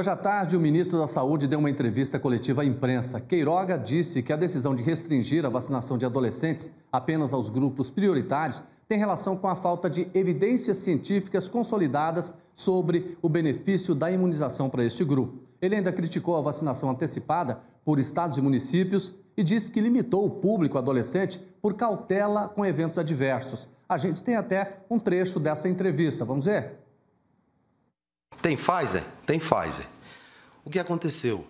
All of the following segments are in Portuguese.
Hoje à tarde, o ministro da Saúde deu uma entrevista coletiva à imprensa. Queiroga disse que a decisão de restringir a vacinação de adolescentes apenas aos grupos prioritários tem relação com a falta de evidências científicas consolidadas sobre o benefício da imunização para este grupo. Ele ainda criticou a vacinação antecipada por estados e municípios e disse que limitou o público adolescente por cautela com eventos adversos. A gente tem até um trecho dessa entrevista. Vamos ver? Tem Pfizer? Tem Pfizer. O que aconteceu?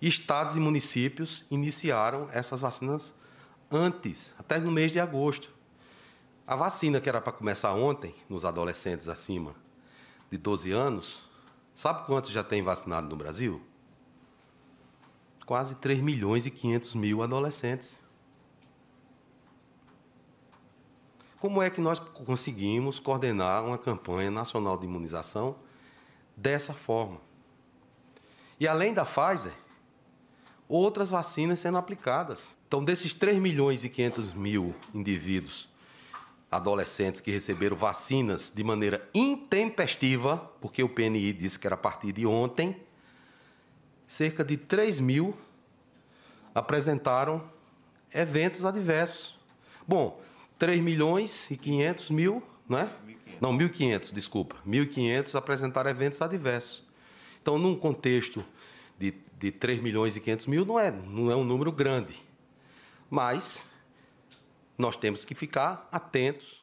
Estados e municípios iniciaram essas vacinas antes, até no mês de agosto. A vacina que era para começar ontem, nos adolescentes acima de 12 anos, sabe quantos já tem vacinado no Brasil? Quase 3 milhões e 500 mil adolescentes. como é que nós conseguimos coordenar uma campanha nacional de imunização dessa forma? E além da Pfizer, outras vacinas sendo aplicadas. Então, desses 3 milhões e 500 mil indivíduos adolescentes que receberam vacinas de maneira intempestiva, porque o PNI disse que era a partir de ontem, cerca de 3 mil apresentaram eventos adversos. Bom, 3 milhões e 500 mil, né? 1.500. Não, 1.500, é? desculpa. 1.500 apresentaram eventos adversos. Então, num contexto de, de 3 milhões e 500 mil, não é, não é um número grande. Mas nós temos que ficar atentos.